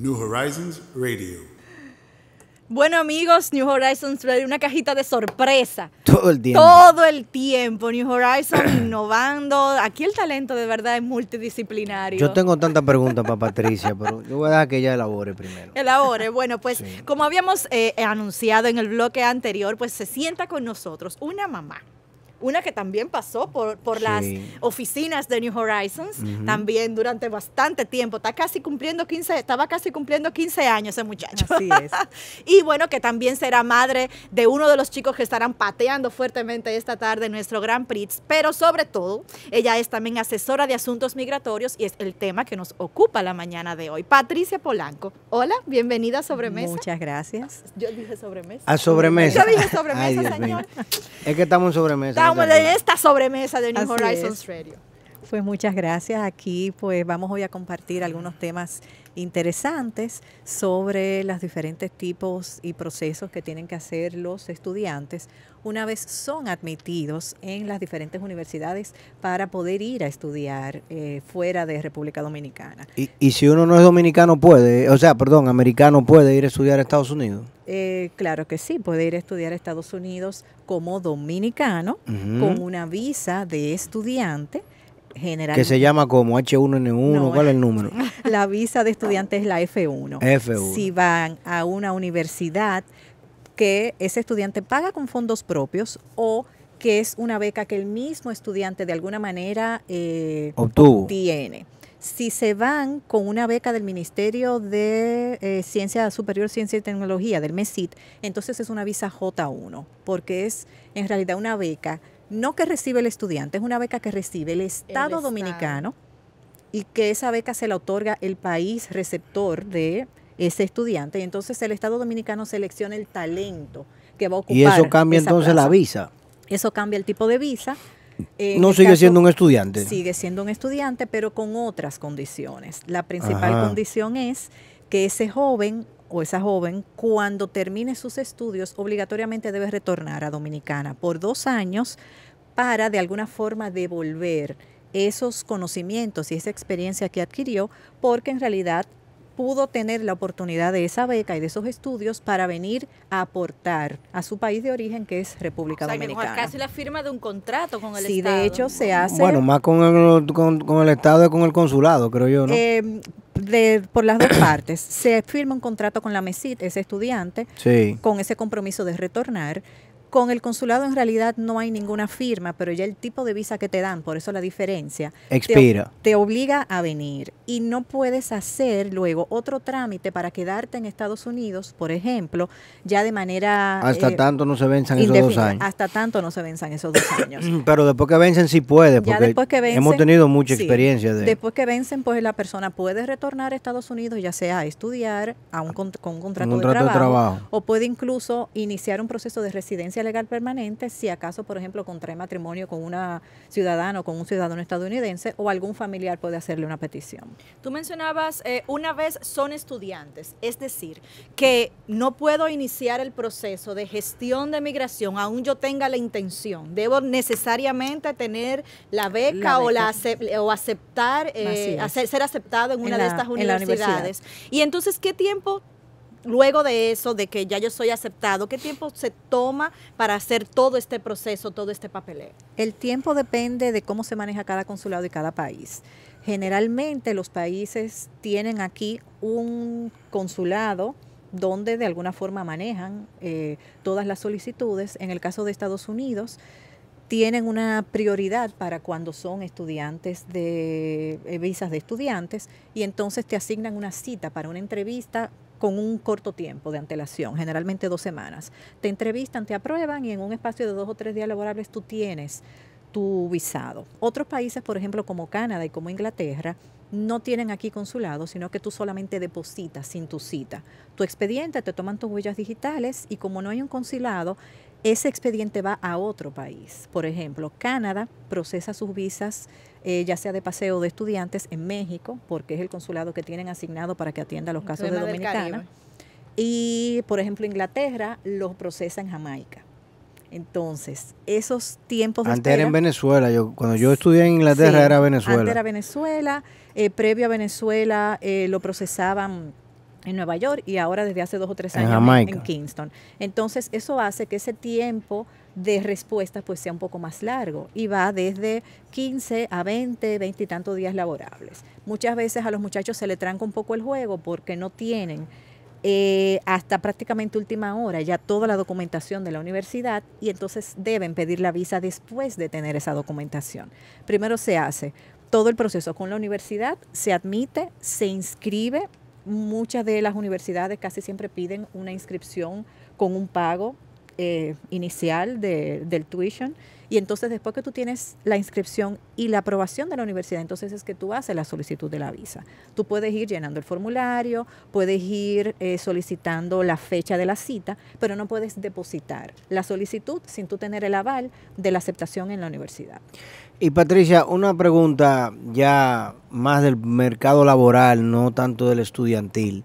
New Horizons Radio. Bueno amigos, New Horizons Radio, una cajita de sorpresa. Todo el tiempo. Todo el tiempo, New Horizons innovando. Aquí el talento de verdad es multidisciplinario. Yo tengo tantas preguntas para Patricia, pero yo voy a dejar que ella elabore primero. Elabore, bueno, pues como habíamos eh, anunciado en el bloque anterior, pues se sienta con nosotros una mamá una que también pasó por, por las oficinas de New Horizons, también durante bastante tiempo. Está casi cumpliendo 15, estaba casi cumpliendo 15 años ese muchacho. Así es. y bueno, que también será madre de uno de los chicos que estarán pateando fuertemente esta tarde en nuestro Gran Prix. Pero sobre todo, ella es también asesora de asuntos migratorios y es el tema que nos ocupa la mañana de hoy. Patricia Polanco, hola, bienvenida a Sobremesa. Muchas gracias. Yo dije sobremesa. A sobremesa. Yo dije sobremesa, señor. Es que estamos en sobremesa estamos en esta sobremesa de New Horizons Radio. Pues muchas gracias. Aquí pues vamos hoy a compartir algunos temas interesantes sobre los diferentes tipos y procesos que tienen que hacer los estudiantes una vez son admitidos en las diferentes universidades para poder ir a estudiar eh, fuera de República Dominicana. Y, y, si uno no es dominicano puede, o sea, perdón, americano puede ir a estudiar a Estados Unidos? Eh, claro que sí, puede ir a estudiar a Estados Unidos como dominicano con una visa de estudiante que se llama como H1N1, ¿cuál es el número? La visa de estudiante es la F1. 1 Si van a una universidad que ese estudiante paga con fondos propios o que es una beca que el mismo estudiante de alguna manera eh, obtuvo. Si se van con una beca del Ministerio de eh, Ciencia Superior, Ciencia y Tecnología, del MESIT, entonces es una visa J1, porque es en realidad una beca no que recibe el estudiante, es una beca que recibe el Estado dominicano y que esa beca se la otorga el país receptor de ese estudiante. Y entonces el Estado dominicano selecciona el talento que va a ocupar. Y eso cambia entonces la visa. Eso cambia el tipo de visa. Eh, no sigue siendo un estudiante. Sigue siendo un estudiante, pero con otras condiciones. La principal condición es que ese joven o esa joven, cuando termine sus estudios, obligatoriamente debe retornar a Dominicana por dos años para de alguna forma devolver esos conocimientos y esa experiencia que adquirió, porque en realidad pudo tener la oportunidad de esa beca y de esos estudios para venir a aportar a su país de origen, que es República Dominicana. casi la firma de un contrato con el Estado. Sí, de hecho se hace... Bueno, más con el, Estado y con el consulado, creo yo, ¿no? Eh, de, por las dos partes. Se firma un contrato con la MESIT, ese estudiante, con ese compromiso de retornar. Con el consulado en realidad no hay ninguna firma, pero ya el tipo de visa que te dan, por eso la diferencia, Expira. Te, obliga a venir y no puedes hacer luego otro trámite para quedarte en Estados Unidos, por ejemplo, ya de manera... Hasta eh, tanto no se venzan esos dos años. Hasta tanto no se venzan esos dos años. pero después que vencen sí puede, porque hemos tenido mucha experiencia de... Después que vencen, pues la persona puede retornar a Estados Unidos, ya sea a estudiar, a un, con, un contrato, de trabajo, o puede incluso iniciar un proceso de residencia legal permanente si acaso, por ejemplo, contrae matrimonio con una ciudadana o con un ciudadano estadounidense o algún familiar puede hacerle una petición. Tú mencionabas, eh, una vez son estudiantes, es decir, que no puedo iniciar el proceso de gestión de migración aún yo tenga la intención. Debo necesariamente tener la beca, o, la o aceptar, eh, hacer, ser aceptado en una de estas universidades. Y entonces, ¿qué tiempo luego de eso, de que ya yo soy aceptado, ¿qué tiempo se toma para hacer todo este proceso, todo este papeleo? El tiempo depende de cómo se maneja cada consulado y cada país. Generalmente los países tienen aquí un consulado donde de alguna forma manejan eh, todas las solicitudes. En el caso de Estados Unidos, tienen una prioridad para cuando son estudiantes de eh, visas de estudiantes y entonces te asignan una cita para una entrevista con un corto tiempo de antelación, generalmente dos semanas. Te entrevistan, te aprueban y en un espacio de dos o tres días laborables tú tienes tu visado. Otros países, por ejemplo, como Canadá y como Inglaterra, no tienen aquí consulado, sino que tú solamente depositas sin tu cita. Tu expediente te toman tus huellas digitales y como no hay un consulado, ese expediente va a otro país. Por ejemplo, Canadá procesa sus visas eh, ya sea de paseo de estudiantes en México, porque es el consulado que tienen asignado para que atienda los casos de Dominicana. Y, por ejemplo, Inglaterra los procesa en Jamaica. Entonces, esos tiempos de Antes era en Venezuela. Yo, cuando yo estudié en Inglaterra era Venezuela. Antes era Venezuela. Eh, previo a Venezuela eh, lo procesaban en Nueva York y ahora desde hace dos o tres años en, Kingston. Entonces, eso hace que ese tiempo de respuesta pues sea un poco más largo y va desde 15 a 20, 20 y tantos días laborables. Muchas veces a los muchachos se le tranca un poco el juego porque no tienen eh, hasta prácticamente última hora ya toda la documentación de la universidad y entonces deben pedir la visa después de tener esa documentación. Primero se hace todo el proceso con la universidad, se admite, se inscribe. Muchas de las universidades casi siempre piden una inscripción con un pago eh, inicial del tuition. Y entonces después que tú tienes la inscripción y la aprobación de la universidad, entonces es que tú haces la solicitud de la visa. Tú puedes ir llenando el formulario, puedes ir eh, solicitando la fecha de la cita, pero no puedes depositar la solicitud sin tú tener el aval de la aceptación en la universidad. Y Patricia, una pregunta ya más del mercado laboral, no tanto del estudiantil.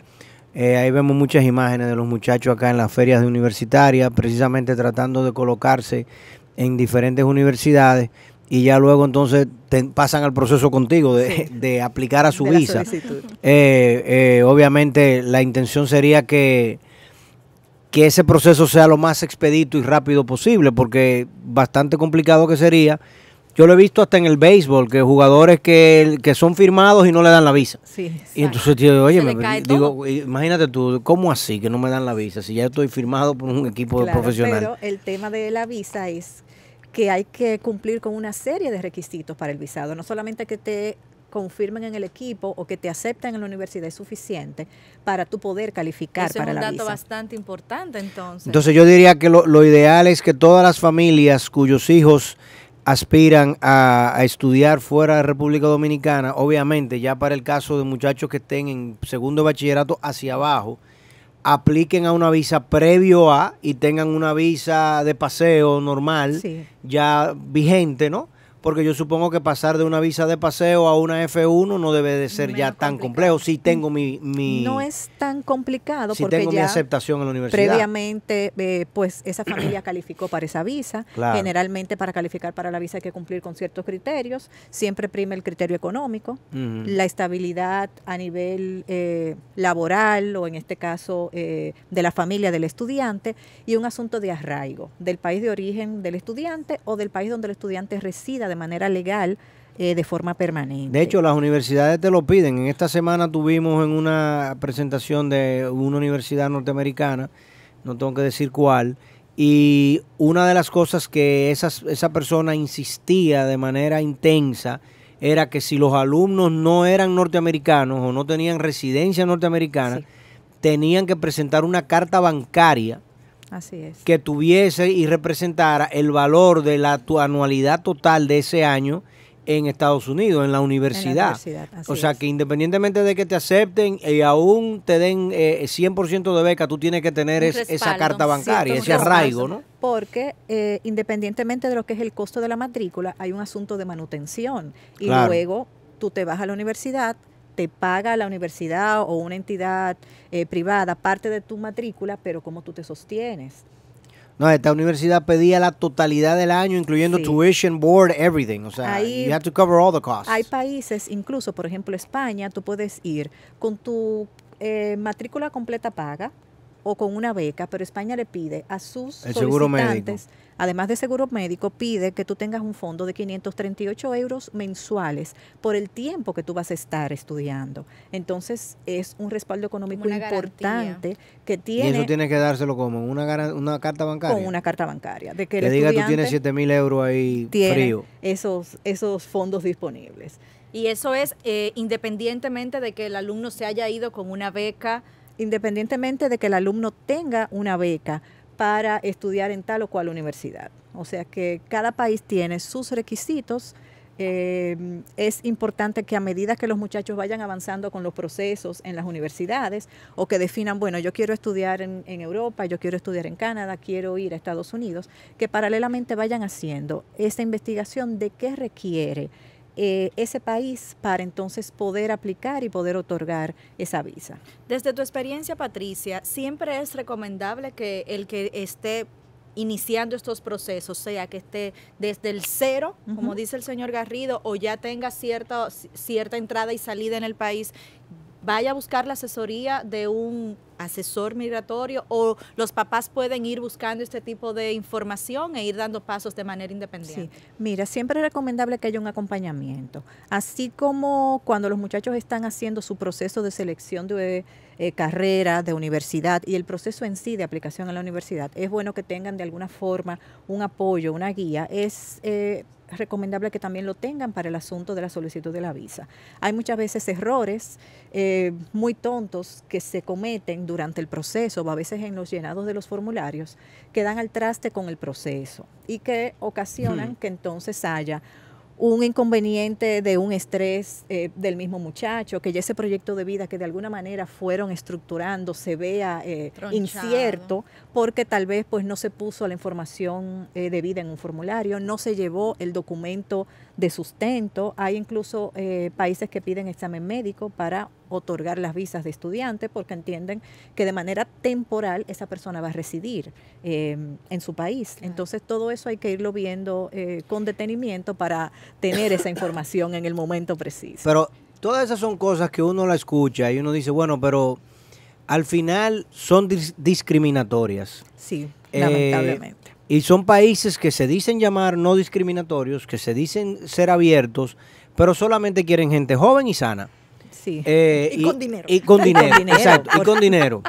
Eh, ahí vemos muchas imágenes de los muchachos acá en las ferias de universitarias, precisamente tratando de colocarse en diferentes universidades y ya luego entonces pasan al proceso contigo de, aplicar a su visa. Eh, eh, obviamente la intención sería que, que ese proceso sea lo más expedito y rápido posible, porque bastante complicado que sería yo lo he visto hasta en el béisbol, que jugadores que, son firmados y no le dan la visa. Sí, y entonces, oye, me, digo, imagínate tú, ¿cómo así que no me dan la visa? Si ya estoy firmado por un equipo claro, profesional. Pero el tema de la visa es que hay que cumplir con una serie de requisitos para el visado. No solamente que te confirmen en el equipo o que te acepten en la universidad es suficiente para tú poder calificar para la visa. Es un dato bastante importante entonces. Entonces yo diría que lo, lo ideal es que todas las familias cuyos hijos aspiran a, estudiar fuera de República Dominicana, obviamente ya para el caso de muchachos que estén en segundo bachillerato hacia abajo, apliquen a una visa previo a y tengan una visa de paseo normal, ya vigente, ¿no? porque yo supongo que pasar de una visa de paseo a una F1 no debe de ser ya tan complejo. Si tengo mi, No es tan complicado si porque tengo ya aceptación en la universidad. Previamente, eh, pues esa familia calificó para esa visa. Generalmente para calificar para la visa hay que cumplir con ciertos criterios. Siempre prime el criterio económico, la estabilidad a nivel eh, laboral o en este caso eh, de la familia del estudiante y un asunto de arraigo del país de origen del estudiante o del país donde el estudiante resida de manera legal eh, de forma permanente. De hecho, las universidades te lo piden. En esta semana tuvimos en una presentación de una universidad norteamericana, no tengo que decir cuál, y una de las cosas que esa persona insistía de manera intensa era que si los alumnos no eran norteamericanos o no tenían residencia norteamericana, tenían que presentar una carta bancaria Así es. que tuviese y representara el valor de la tu anualidad total de ese año en Estados Unidos, en la universidad. o sea que independientemente de que te acepten y aún te den 100% eh, de beca, tú tienes que tener esa carta bancaria, ese arraigo, ¿no? Porque eh, independientemente de lo que es el costo de la matrícula, hay un asunto de manutención y luego tú te vas a la universidad te paga la universidad o una entidad eh, privada parte de tu matrícula, pero cómo tú te sostienes. No, esta universidad pedía la totalidad del año, incluyendo tuition, board, everything. O sea, you have to cover all the costs. Hay países, incluso, por ejemplo, España, tú puedes ir con tu eh, matrícula completa paga, o con una beca, pero España le pide a sus estudiantes, solicitantes, además de seguro médico, pide que tú tengas un fondo de 538 euros mensuales por el tiempo que tú vas a estar estudiando. Entonces es un respaldo económico importante que tiene... Y eso tiene que dárselo como una, una carta bancaria. Con una carta bancaria. De que, diga tú tienes 7 mil euros ahí frío. Esos, esos fondos disponibles. Y eso es eh, independientemente de que el alumno se haya ido con una beca independientemente de que el alumno tenga una beca para estudiar en tal o cual universidad. O sea que cada país tiene sus requisitos. Eh, es importante que a medida que los muchachos vayan avanzando con los procesos en las universidades o que definan, bueno, yo quiero estudiar en, Europa, yo quiero estudiar en Canadá, quiero ir a Estados Unidos, que paralelamente vayan haciendo esta investigación de qué requiere eh, ese país para entonces poder aplicar y poder otorgar esa visa. Desde tu experiencia, Patricia, siempre es recomendable que el que esté iniciando estos procesos, sea que esté desde el cero, como dice el señor Garrido, o ya tenga cierta, cierta entrada y salida en el país, vaya a buscar la asesoría de un asesor migratorio o los papás pueden ir buscando este tipo de información e ir dando pasos de manera independiente. Sí. Mira, siempre es recomendable que haya un acompañamiento, así como cuando los muchachos están haciendo su proceso de selección de eh, carrera, de universidad y el proceso en sí de aplicación a la universidad, es bueno que tengan de alguna forma un apoyo, una guía. Es eh, recomendable que también lo tengan para el asunto de la solicitud de la visa. Hay muchas veces errores eh, muy tontos que se cometen durante el proceso o a veces en los llenados de los formularios que dan al traste con el proceso y que ocasionan hmm. que entonces haya un inconveniente de un estrés eh, del mismo muchacho, que ya ese proyecto de vida que de alguna manera fueron estructurando se vea eh, incierto, porque tal vez pues no se puso la información eh, de vida en un formulario, no se llevó el documento de sustento. Hay incluso eh, países que piden examen médico para otorgar las visas de estudiante porque entienden que de manera temporal esa persona va a residir em, en su país. Entonces todo eso hay que irlo viendo eh, con detenimiento para tener esa información en el momento preciso. Pero todas esas son cosas que uno la escucha y uno dice, bueno, pero al final son discriminatorias. Sí, eh, lamentablemente. Y son países que se dicen llamar no discriminatorios, que se dicen ser abiertos, pero solamente quieren gente joven y sana. Sí. Eh, y, con dinero. Y con dinero, exacto. Y con dinero.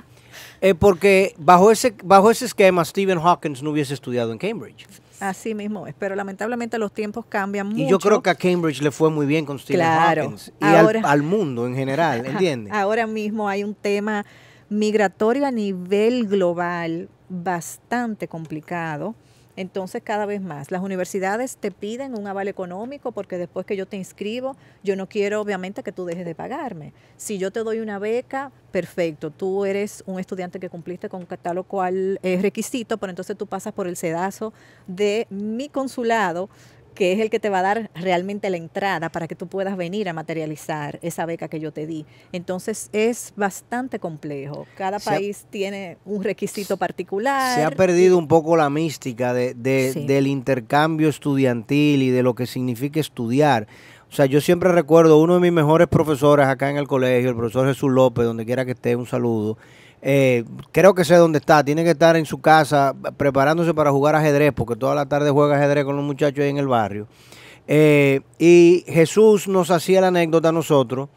Eh, porque bajo ese, bajo ese esquema, Stephen Hawkins no hubiese estudiado en Cambridge. Así mismo es, pero lamentablemente los tiempos cambian mucho. Y yo creo que a Cambridge le fue muy bien con Stephen Hawkins y al, al, mundo en general, ¿entiendes? Ahora mismo hay un tema migratorio a nivel global bastante complicado. Entonces, cada vez más, las universidades te piden un aval económico porque después que yo te inscribo, yo no quiero obviamente que tú dejes de pagarme. Si yo te doy una beca, perfecto, tú eres un estudiante que cumpliste con tal o cual eh, requisito, pero entonces tú pasas por el sedazo de mi consulado que es el que te va a dar realmente la entrada para que tú puedas venir a materializar esa beca que yo te di. Entonces es bastante complejo. Cada país tiene un requisito particular. Se ha perdido un poco la mística de, del intercambio estudiantil y de lo que significa estudiar. O sea, yo siempre recuerdo uno de mis mejores profesores acá en el colegio, el profesor Jesús López, donde quiera que esté, un saludo eh, creo que sé dónde está. Tiene que estar en su casa preparándose para jugar ajedrez, porque toda la tarde juega ajedrez con los muchachos ahí en el barrio. Eh, y Jesús nos hacía la anécdota a nosotros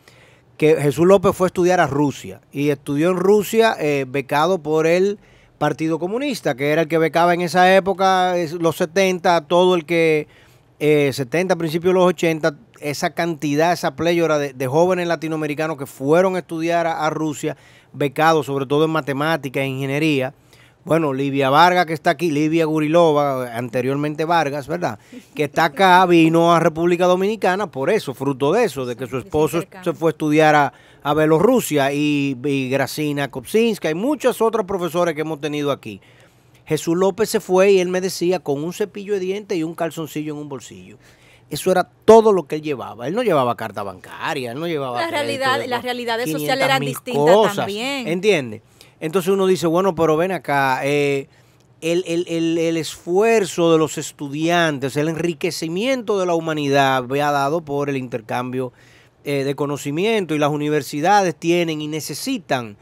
que Jesús López fue a estudiar a Rusia y estudió en Rusia eh, becado por el Partido Comunista, que era el que becaba en esa época, los 70, todo el que, eh, 70, principios de los 80, esa cantidad, esa pléyora de, jóvenes latinoamericanos que fueron a estudiar a Rusia becado sobre todo en matemática e ingeniería. Bueno, Livia Vargas, que está aquí, Livia Gurilova, anteriormente Vargas, ¿verdad? Que está acá, vino a República Dominicana por eso, fruto de eso, de que su esposo se fue a estudiar a, a Bielorrusia y, y, Gracina Kopsinska y muchas otras profesoras que hemos tenido aquí. Jesús López se fue y él me decía con un cepillo de dientes y un calzoncillo en un bolsillo. Eso era todo lo que él llevaba. Él no llevaba carta bancaria, él no llevaba. las realidades sociales eran distintas también. ¿Entiendes? Entonces uno dice, bueno, pero ven acá, eh, el, esfuerzo de los estudiantes, el enriquecimiento de la humanidad vea dado por el intercambio eh, de conocimiento y las universidades tienen y necesitan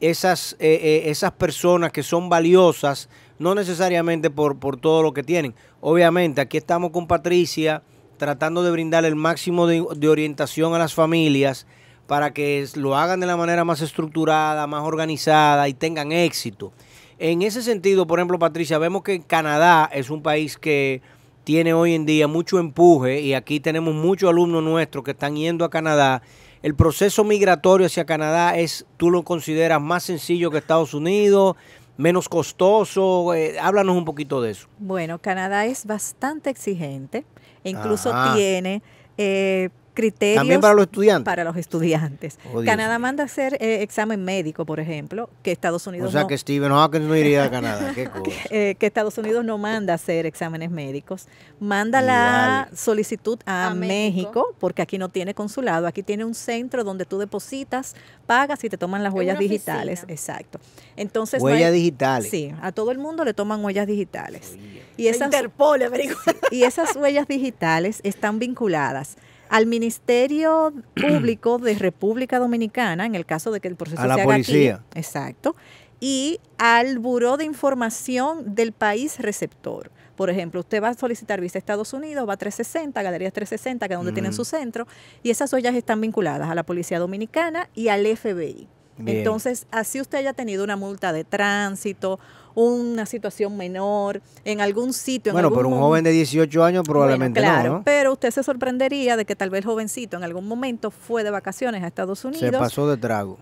esas, eh, esas personas que son valiosas, no necesariamente por, por todo lo que tienen. Obviamente, aquí estamos con Patricia tratando de brindar el máximo de, de orientación a las familias para que lo hagan de la manera más estructurada, más organizada y tengan éxito. En ese sentido, por ejemplo, Patricia, vemos que Canadá es un país que tiene hoy en día mucho empuje y aquí tenemos muchos alumnos nuestros que están yendo a Canadá. El proceso migratorio hacia Canadá es, tú lo consideras más sencillo que Estados Unidos, menos costoso? Eh, háblanos un poquito de eso. Bueno, Canadá es bastante exigente, incluso tiene eh, criterios. También para los estudiantes. Para los estudiantes. Oh, Canadá manda a hacer eh, examen médico, por ejemplo, que Estados Unidos. O sea no, que ah, no iría a Canadá. Eh, que Estados Unidos no manda hacer exámenes médicos. Manda la solicitud a, México. porque aquí no tiene consulado. Aquí tiene un centro donde tú depositas, pagas y te toman las huellas digitales. Exacto. Entonces. Huellas digitales. Sí, a todo el mundo le toman huellas digitales. Y esas, Interpol, y esas huellas digitales están vinculadas al Ministerio Público de República Dominicana, en el caso de que el proceso a la policía. exacto. Y al Buró de Información del país receptor. Por ejemplo, usted va a solicitar visa a Estados Unidos, va a 360, Galerías 360, que es donde tienen su centro, y esas ollas están vinculadas a la Policía Dominicana y al FBI. Entonces, así usted haya tenido una multa de tránsito una situación menor, en algún sitio. Bueno, en algún pero un joven de 18 años probablemente no, Pero usted se sorprendería de que tal vez jovencito en algún momento fue de vacaciones a Estados Unidos. Se pasó de trago.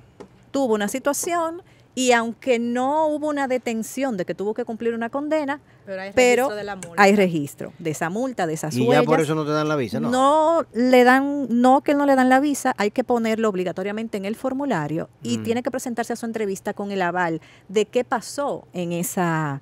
Tuvo una situación y aunque no hubo una detención de que tuvo que cumplir una condena, pero hay registro, de, la multa. de esa multa, de esas ¿Y ya por eso no te dan la visa, ¿no? No le dan, no que no le dan la visa, hay que ponerlo obligatoriamente en el formulario y mm. tiene que presentarse a su entrevista con el aval de qué pasó en esa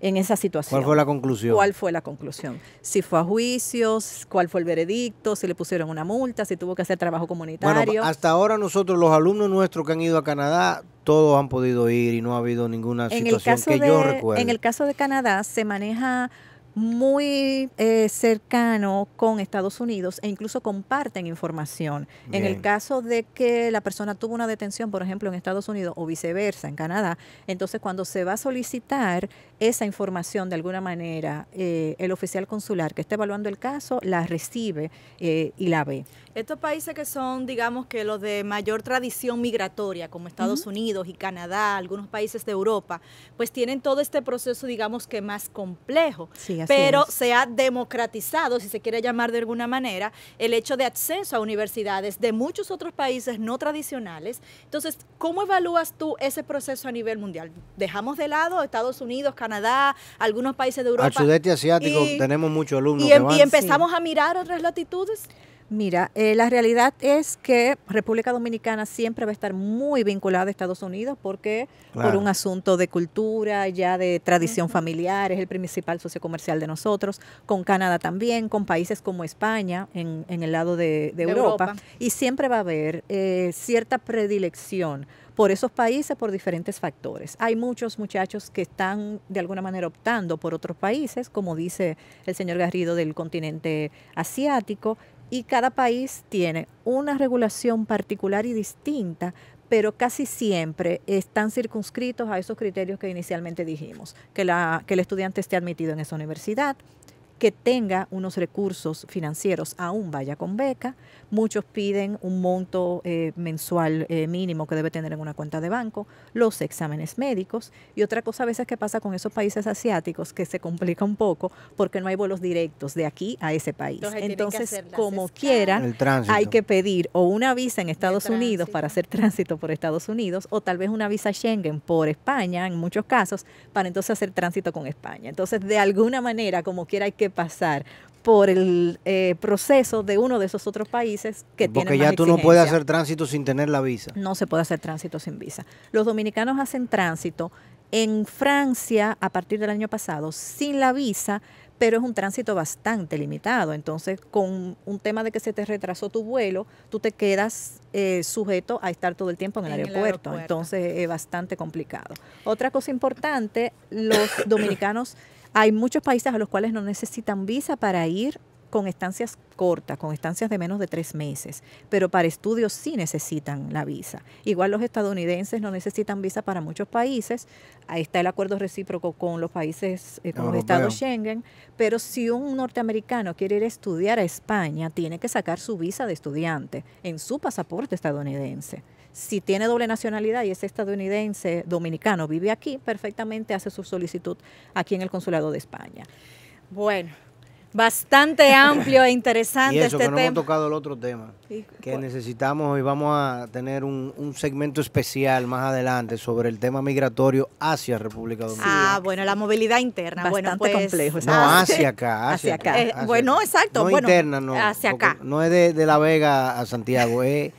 en esa situación. ¿Cuál fue la conclusión? ¿Cuál fue la conclusión? Si fue a juicios, cuál fue el veredicto, si le pusieron una multa, si tuvo que hacer trabajo comunitario. hasta ahora nosotros, los alumnos nuestros que han ido a Canadá, todos han podido ir y no ha habido ninguna situación que yo recuerde. En el caso de Canadá se maneja muy eh, cercano con Estados Unidos e incluso comparten información. En el caso de que la persona tuvo una detención, por ejemplo, en Estados Unidos o viceversa, en Canadá, entonces cuando se va a solicitar esa información de alguna manera, eh, el oficial consular que está evaluando el caso la recibe eh, y la ve. Estos países que son, digamos que los de mayor tradición migratoria, como Estados Unidos y Canadá, algunos países de Europa, pues tienen todo este proceso, digamos que más complejo. Sí, pero se ha democratizado, si se quiere llamar de alguna manera, el hecho de acceso a universidades de muchos otros países no tradicionales. Entonces, ¿cómo evalúas tú ese proceso a nivel mundial? Dejamos de lado Estados Unidos, Canadá, algunos países de Europa. Al sudeste asiático tenemos muchos alumnos. Y, em, empezamos a mirar otras latitudes. Mira, eh, la realidad es que República Dominicana siempre va a estar muy vinculada a Estados Unidos porque por un asunto de cultura, ya de tradición familiar, es el principal socio comercial de nosotros, con Canadá también, con países como España en, el lado de, Europa. y siempre va a haber eh, cierta predilección por esos países por diferentes factores. Hay muchos muchachos que están de alguna manera optando por otros países, como dice el señor Garrido del continente asiático, y cada país tiene una regulación particular y distinta pero casi siempre están circunscritos a esos criterios que inicialmente dijimos, que, la, que el estudiante esté admitido en esa universidad, que tenga unos recursos financieros, aún vaya con beca. Muchos piden un monto eh, mensual eh, mínimo que debe tener en una cuenta de banco, los exámenes médicos y otra cosa a veces que pasa con esos países asiáticos que se complica un poco porque no hay vuelos directos de aquí a ese país. Entonces, Entonces como quiera, hay que pedir o una visa en Estados Unidos para hacer tránsito por Estados Unidos o tal vez una visa Schengen por España en muchos casos para entonces hacer tránsito con España. Entonces, de alguna manera, como quiera, hay que pasar por el eh, proceso de uno de esos otros países que Porque ya tú no puedes hacer tránsito sin tener la visa. No se puede hacer tránsito sin visa. Los dominicanos hacen tránsito en Francia a partir del año pasado sin la visa, pero es un tránsito bastante limitado. Entonces, con un tema de que se te retrasó tu vuelo, tú te quedas eh, sujeto a estar todo el tiempo en el, aeropuerto. Entonces, es bastante complicado. Otra cosa importante, los dominicanos hay muchos países a los cuales no necesitan visa para ir con estancias cortas, con estancias de menos de tres meses, pero para estudios sí necesitan la visa. Igual los estadounidenses no necesitan visa para muchos países, ahí está el acuerdo recíproco con los países, eh, con los estados Schengen, pero si un norteamericano quiere ir a estudiar a España, tiene que sacar su visa de estudiante en su pasaporte estadounidense si tiene doble nacionalidad y es estadounidense, dominicano, vive aquí, perfectamente hace su solicitud aquí en el Consulado de España. Bueno, Bastante amplio e interesante y eso, este que no hemos tocado el otro tema, que necesitamos y vamos a tener un, un, segmento especial más adelante sobre el tema migratorio hacia República ah, Dominicana. Ah, bueno, la movilidad interna. bueno, pues, complejo. No, hacia acá. Hacia, acá. Eh, bueno, exacto. No interna, no. Hacia acá. No es de, de La Vega a Santiago, es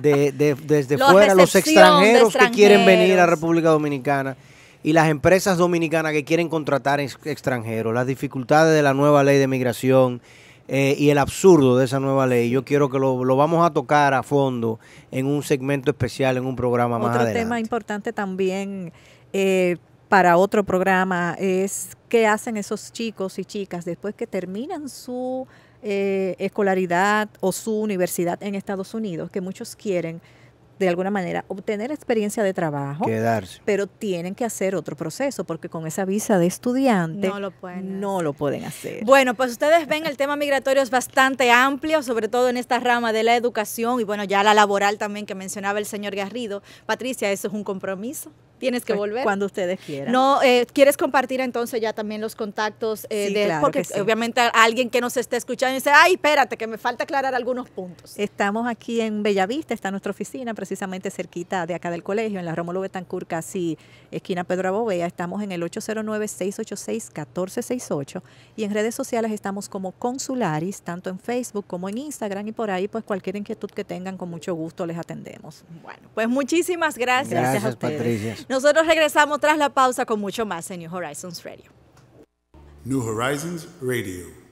de, desde fuera los extranjeros que quieren venir a República Dominicana y las empresas dominicanas que quieren contratar extranjeros, las dificultades de la nueva ley de migración eh, y el absurdo de esa nueva ley. Yo quiero que lo, vamos a tocar a fondo en un segmento especial, en un programa más adelante. tema importante también eh, para otro programa es qué hacen esos chicos y chicas después que terminan su eh, escolaridad o su universidad en Estados Unidos, que muchos quieren de alguna manera obtener experiencia de trabajo, pero tienen que hacer otro proceso porque con esa visa de estudiante no Lo pueden hacer. Bueno, pues ustedes ven el tema migratorio es bastante amplio, sobre todo en esta rama de la educación y bueno, ya la laboral también que mencionaba el señor Garrido. Patricia, eso es un compromiso tienes que volver. Cuando ustedes quieran. No, eh, ¿quieres compartir entonces ya también los contactos? Eh, de, porque obviamente alguien que nos esté escuchando dice, ay, espérate, que me falta aclarar algunos puntos. Estamos aquí en Bellavista, está nuestra oficina, precisamente cerquita de acá del colegio, en la Rómulo Betancur casi esquina Pedro Abovea. Estamos en el 809-686-1468 y en redes sociales estamos como Consularis, tanto en Facebook como en Instagram y por ahí, pues cualquier inquietud que tengan, con mucho gusto les atendemos. Bueno, pues muchísimas gracias. Gracias, a ustedes. Patricia. Nosotros regresamos tras la pausa con mucho más en New Horizons Radio. New Horizons Radio.